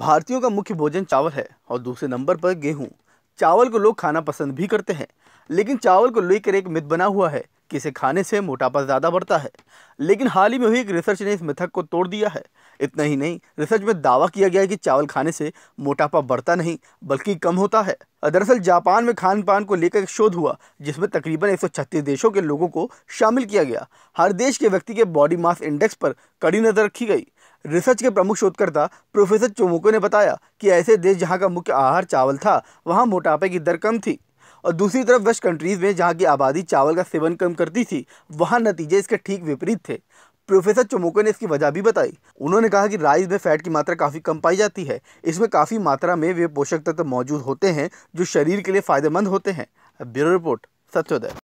भारतीयों का मुख्य भोजन चावल है और दूसरे नंबर पर गेहूँ चावल को लोग खाना पसंद भी करते हैं लेकिन चावल को लेकर एक मिथ बना हुआ है कि इसे खाने से मोटापा ज़्यादा बढ़ता है लेकिन हाल ही में हुई एक रिसर्च ने इस मिथक को तोड़ दिया है इतना ही नहीं रिसर्च में दावा किया गया है कि चावल खाने से मोटापा बढ़ता नहीं बल्कि कम होता है दरअसल जापान में खान पान को लेकर एक शोध हुआ जिसमें तकरीबन एक देशों के लोगों को शामिल किया गया हर देश के व्यक्ति के बॉडी मास इंडेक्स पर कड़ी नज़र रखी गई रिसर्च के प्रमुख शोधकर्ता प्रोफेसर चोमोको ने बताया कि ऐसे देश जहाँ का मुख्य आहार चावल था वहाँ मोटापे की दर कम थी और दूसरी तरफ वेस्ट कंट्रीज़ में जहाँ की आबादी चावल का सेवन कम करती थी वहाँ नतीजे इसके ठीक विपरीत थे प्रोफेसर चोमोको ने इसकी वजह भी बताई उन्होंने कहा कि राइस में फैट की मात्रा काफ़ी कम पाई जाती है इसमें काफ़ी मात्रा में वे पोषक तत्व मौजूद होते हैं जो शरीर के लिए फ़ायदेमंद होते हैं ब्यूरो रिपोर्ट सत्योदय